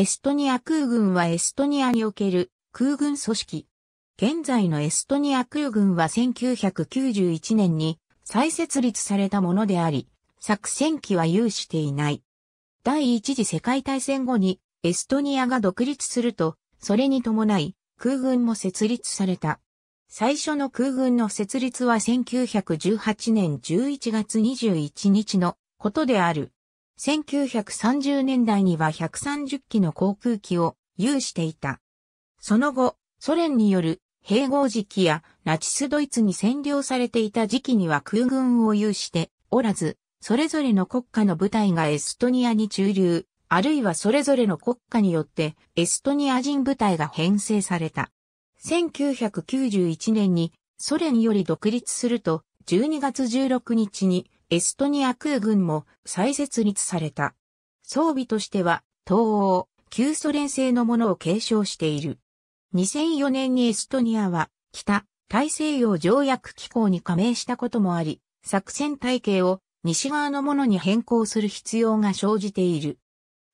エストニア空軍はエストニアにおける空軍組織。現在のエストニア空軍は1991年に再設立されたものであり、作戦機は有していない。第一次世界大戦後にエストニアが独立すると、それに伴い空軍も設立された。最初の空軍の設立は1918年11月21日のことである。1930年代には130機の航空機を有していた。その後、ソ連による併合時期やナチスドイツに占領されていた時期には空軍を有しておらず、それぞれの国家の部隊がエストニアに駐留、あるいはそれぞれの国家によってエストニア人部隊が編成された。1991年にソ連より独立すると12月16日にエストニア空軍も再設立された。装備としては、東欧、旧ソ連製のものを継承している。2004年にエストニアは、北、大西洋条約機構に加盟したこともあり、作戦体系を西側のものに変更する必要が生じている。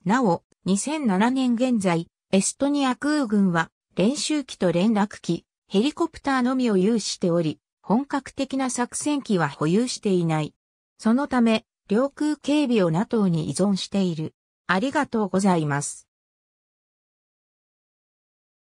なお、2007年現在、エストニア空軍は練習機と連絡機、ヘリコプターのみを有しており、本格的な作戦機は保有していない。そのため、領空警備を NATO に依存している。ありがとうございます。